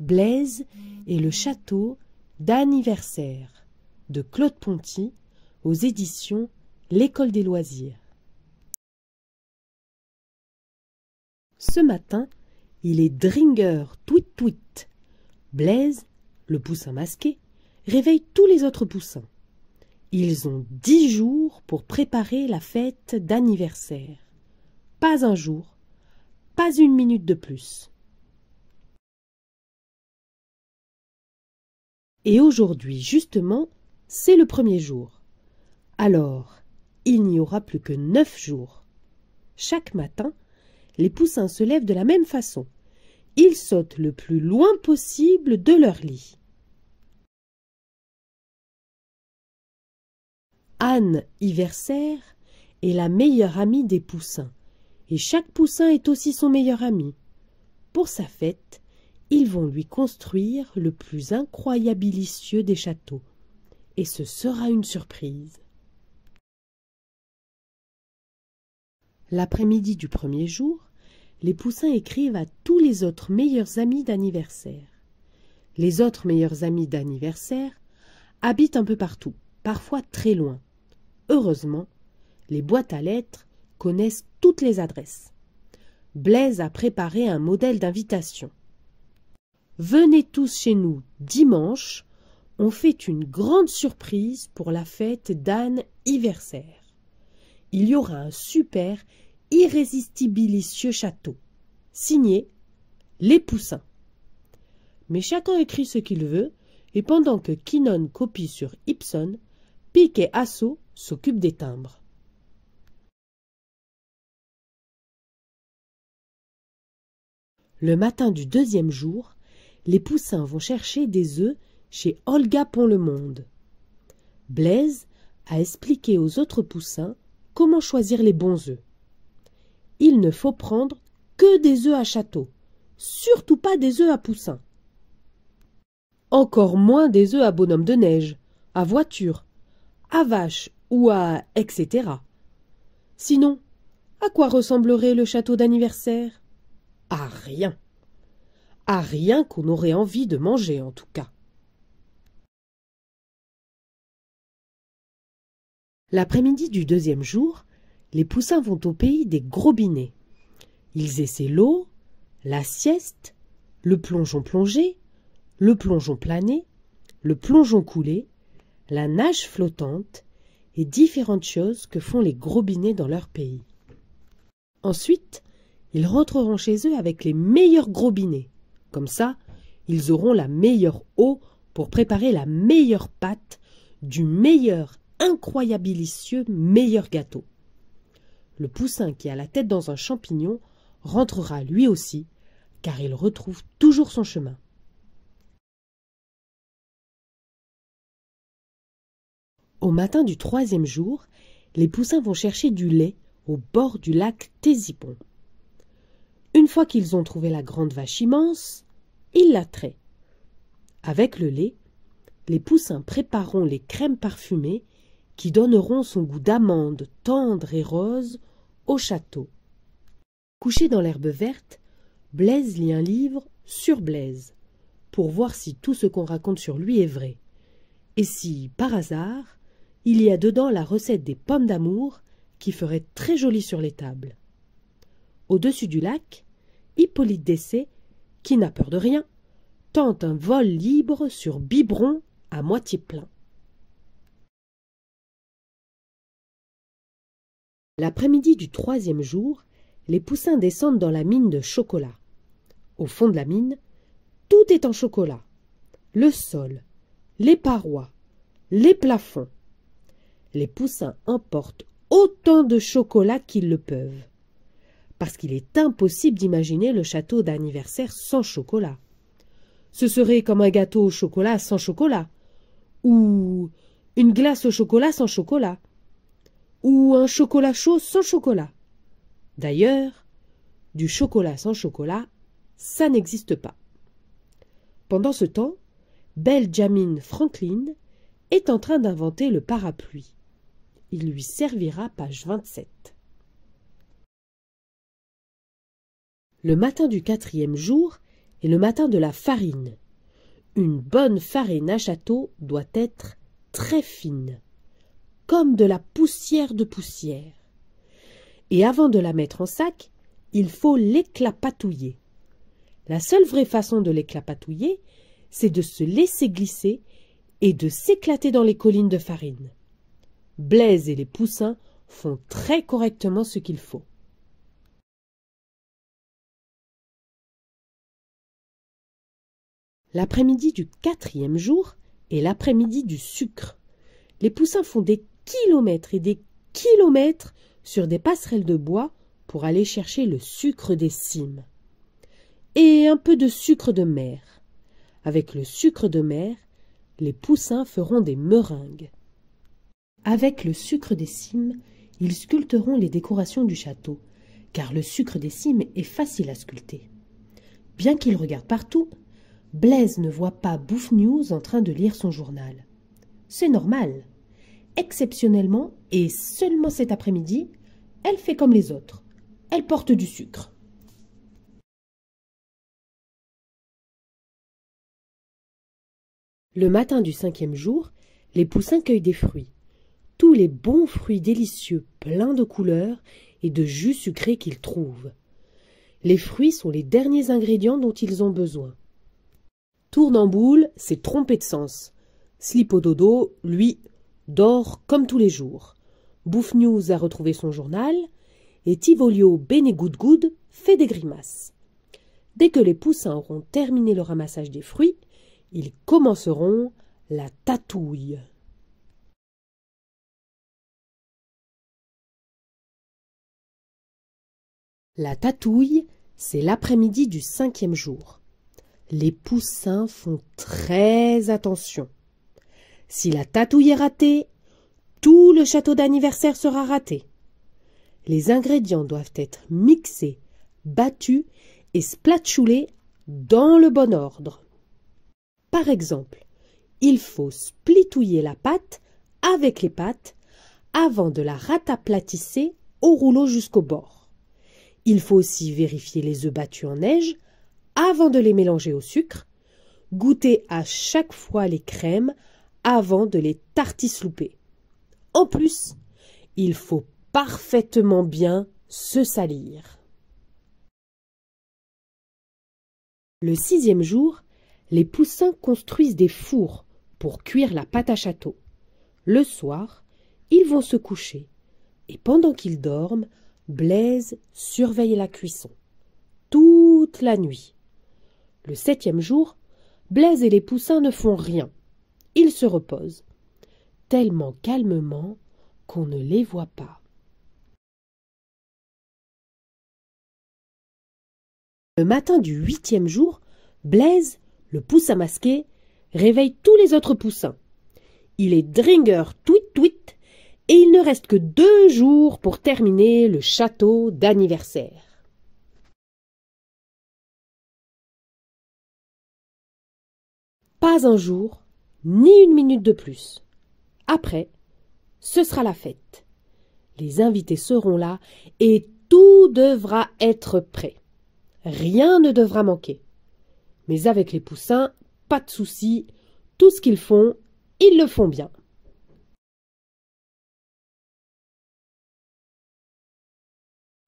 Blaise et le château d'anniversaire de Claude Ponty aux éditions L'école des loisirs. Ce matin, il est Dringer, tweet tweet. Blaise, le poussin masqué, réveille tous les autres poussins. Ils ont dix jours pour préparer la fête d'anniversaire. Pas un jour, pas une minute de plus. Et aujourd'hui, justement, c'est le premier jour. Alors, il n'y aura plus que neuf jours. Chaque matin, les poussins se lèvent de la même façon. Ils sautent le plus loin possible de leur lit. Anne Hiversaire est la meilleure amie des poussins, et chaque poussin est aussi son meilleur ami. Pour sa fête, ils vont lui construire le plus incroyabilicieux des châteaux, et ce sera une surprise. L'après-midi du premier jour, les poussins écrivent à tous les autres meilleurs amis d'anniversaire. Les autres meilleurs amis d'anniversaire habitent un peu partout, parfois très loin. Heureusement, les boîtes à lettres connaissent toutes les adresses. Blaise a préparé un modèle d'invitation. Venez tous chez nous dimanche, on fait une grande surprise pour la fête d'Anne hiversaire Il y aura un super irrésistibilicieux château, signé Les Poussins. Mais chacun écrit ce qu'il veut, et pendant que Kinon copie sur Ibsen, Pic et Asso s'occupent des timbres. Le matin du deuxième jour, les poussins vont chercher des œufs chez Olga Pont-le-Monde. Blaise a expliqué aux autres poussins comment choisir les bons œufs. Il ne faut prendre que des œufs à château, surtout pas des œufs à poussin. Encore moins des œufs à bonhomme de neige, à voiture, à vache ou à etc. Sinon, à quoi ressemblerait le château d'anniversaire À rien à rien qu'on aurait envie de manger en tout cas. L'après-midi du deuxième jour, les poussins vont au pays des gros binets. Ils essaient l'eau, la sieste, le plongeon plongé, le plongeon plané, le plongeon coulé, la nage flottante et différentes choses que font les gros binets dans leur pays. Ensuite, ils rentreront chez eux avec les meilleurs gros binets, comme ça, ils auront la meilleure eau pour préparer la meilleure pâte du meilleur incroyabilicieux meilleur gâteau. Le poussin qui a la tête dans un champignon rentrera lui aussi, car il retrouve toujours son chemin. Au matin du troisième jour, les poussins vont chercher du lait au bord du lac Tézipon. Une fois qu'ils ont trouvé la grande vache immense, ils la traient. Avec le lait, les poussins prépareront les crèmes parfumées qui donneront son goût d'amande tendre et rose au château. Couché dans l'herbe verte, Blaise lit un livre sur Blaise, pour voir si tout ce qu'on raconte sur lui est vrai, et si, par hasard, il y a dedans la recette des pommes d'amour qui ferait très jolie sur les tables au-dessus du lac, Hippolyte Dessé, qui n'a peur de rien, tente un vol libre sur biberon à moitié plein. L'après-midi du troisième jour, les poussins descendent dans la mine de chocolat. Au fond de la mine, tout est en chocolat. Le sol, les parois, les plafonds. Les poussins emportent autant de chocolat qu'ils le peuvent parce qu'il est impossible d'imaginer le château d'anniversaire sans chocolat. Ce serait comme un gâteau au chocolat sans chocolat, ou une glace au chocolat sans chocolat, ou un chocolat chaud sans chocolat. D'ailleurs, du chocolat sans chocolat, ça n'existe pas. Pendant ce temps, Jamine Franklin est en train d'inventer le parapluie. Il lui servira page 27. le matin du quatrième jour est le matin de la farine. Une bonne farine à château doit être très fine, comme de la poussière de poussière. Et avant de la mettre en sac, il faut l'éclapatouiller. La seule vraie façon de l'éclapatouiller, c'est de se laisser glisser et de s'éclater dans les collines de farine. Blaise et les poussins font très correctement ce qu'il faut. l'après-midi du quatrième jour et l'après-midi du sucre. Les poussins font des kilomètres et des kilomètres sur des passerelles de bois pour aller chercher le sucre des cimes. Et un peu de sucre de mer. Avec le sucre de mer, les poussins feront des meringues. Avec le sucre des cimes, ils sculpteront les décorations du château, car le sucre des cimes est facile à sculpter. Bien qu'ils regardent partout, Blaise ne voit pas Bouffe News en train de lire son journal. C'est normal. Exceptionnellement, et seulement cet après-midi, elle fait comme les autres. Elle porte du sucre. Le matin du cinquième jour, les poussins cueillent des fruits. Tous les bons fruits délicieux, pleins de couleurs et de jus sucré qu'ils trouvent. Les fruits sont les derniers ingrédients dont ils ont besoin boule, s'est trompé de sens. Slipododo, lui, dort comme tous les jours. Bouffe a retrouvé son journal et Tivolio Benegoudgoud fait des grimaces. Dès que les poussins auront terminé le ramassage des fruits, ils commenceront la tatouille. La tatouille, c'est l'après-midi du cinquième jour les poussins font très attention. Si la tatouille est ratée, tout le château d'anniversaire sera raté. Les ingrédients doivent être mixés, battus et splatchoulés dans le bon ordre. Par exemple, il faut splitouiller la pâte avec les pattes avant de la rataplatisser au rouleau jusqu'au bord. Il faut aussi vérifier les œufs battus en neige avant de les mélanger au sucre, goûtez à chaque fois les crèmes avant de les tartislouper. En plus, il faut parfaitement bien se salir. Le sixième jour, les poussins construisent des fours pour cuire la pâte à château. Le soir, ils vont se coucher, et pendant qu'ils dorment, Blaise surveille la cuisson toute la nuit. Le septième jour, Blaise et les poussins ne font rien. Ils se reposent, tellement calmement qu'on ne les voit pas. Le matin du huitième jour, Blaise, le poussin masqué, réveille tous les autres poussins. Il est dringer tweet tweet et il ne reste que deux jours pour terminer le château d'anniversaire. Pas un jour, ni une minute de plus. Après, ce sera la fête. Les invités seront là et tout devra être prêt. Rien ne devra manquer. Mais avec les poussins, pas de souci, tout ce qu'ils font, ils le font bien.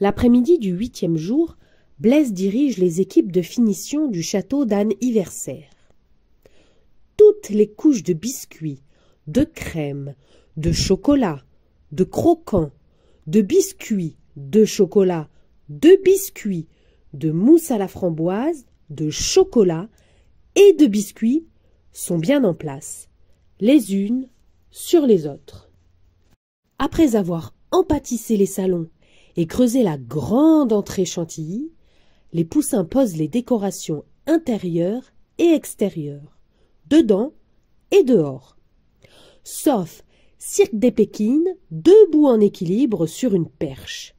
L'après-midi du huitième jour, Blaise dirige les équipes de finition du château d'Anne Iversaire les couches de biscuits, de crème, de chocolat, de croquant, de biscuits, de chocolat, de biscuits, de mousse à la framboise, de chocolat et de biscuits sont bien en place, les unes sur les autres. Après avoir empâtissé les salons et creusé la grande entrée chantilly, les poussins posent les décorations intérieures et extérieures. Dedans, et dehors. Sauf Cirque des Pékines, debout en équilibre sur une perche.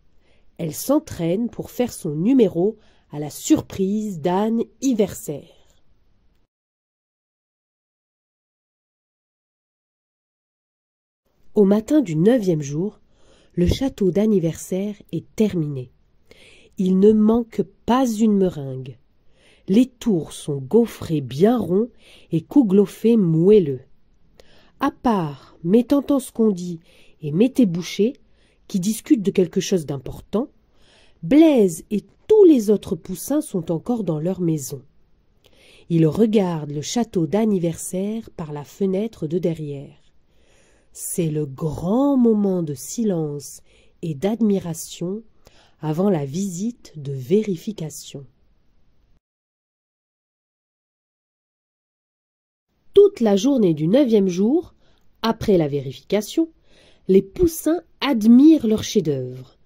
Elle s'entraîne pour faire son numéro à la surprise d'Anne Au matin du neuvième jour, le château d'anniversaire est terminé. Il ne manque pas une meringue. Les tours sont gaufrés bien ronds et cougloffés moelleux. À part ce qu'on dit, et mettez Boucher, qui discutent de quelque chose d'important, Blaise et tous les autres poussins sont encore dans leur maison. Ils regardent le château d'anniversaire par la fenêtre de derrière. C'est le grand moment de silence et d'admiration avant la visite de vérification. toute la journée du neuvième jour, après la vérification, les poussins admirent leur chef-d'œuvre.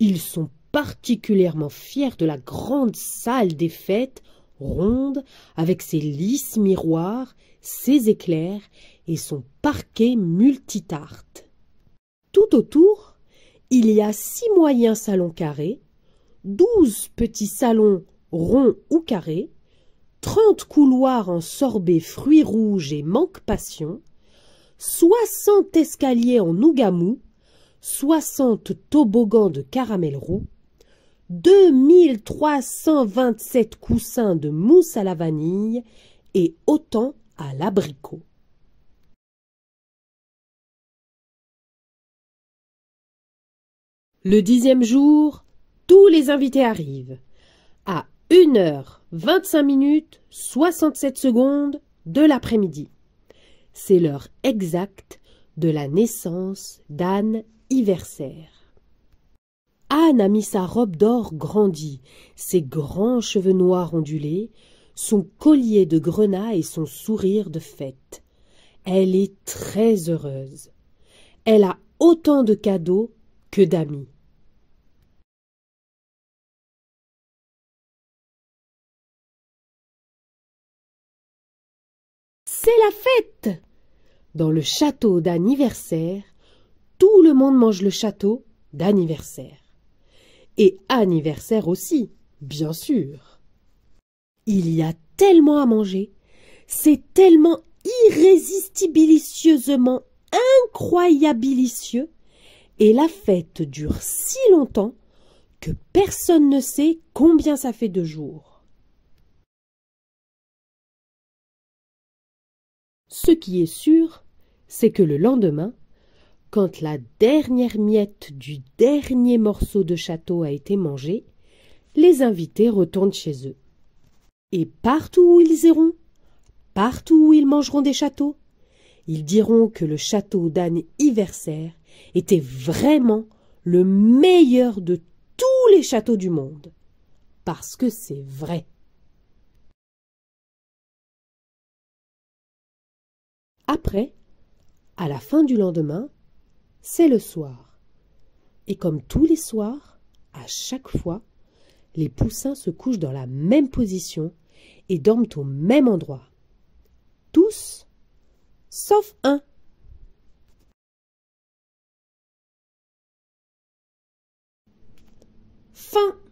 Ils sont particulièrement fiers de la grande salle des fêtes, ronde, avec ses lisses miroirs, ses éclairs et son parquet multitarte. Tout autour, il y a six moyens salons carrés, douze petits salons ronds ou carrés, 30 couloirs en sorbet fruits rouges et manque passion, 60 escaliers en Ougamou, 60 toboggans de caramel roux, 2327 coussins de mousse à la vanille et autant à l'abricot. Le dixième jour, tous les invités arrivent. À 1 heure 25 minutes 67 secondes de l'après-midi. C'est l'heure exacte de la naissance d'Anne Iversaire Anne a mis sa robe d'or grandie, ses grands cheveux noirs ondulés, son collier de grenat et son sourire de fête. Elle est très heureuse. Elle a autant de cadeaux que d'amis. C'est la fête Dans le château d'anniversaire, tout le monde mange le château d'anniversaire. Et anniversaire aussi, bien sûr. Il y a tellement à manger, c'est tellement irrésistibilicieusement incroyabilicieux, et la fête dure si longtemps que personne ne sait combien ça fait de jours. Ce qui est sûr, c'est que le lendemain, quand la dernière miette du dernier morceau de château a été mangée, les invités retournent chez eux. Et partout où ils iront, partout où ils mangeront des châteaux, ils diront que le château d'Anne Iversaire était vraiment le meilleur de tous les châteaux du monde. Parce que c'est vrai. Après, à la fin du lendemain, c'est le soir. Et comme tous les soirs, à chaque fois, les poussins se couchent dans la même position et dorment au même endroit. Tous, sauf un. Fin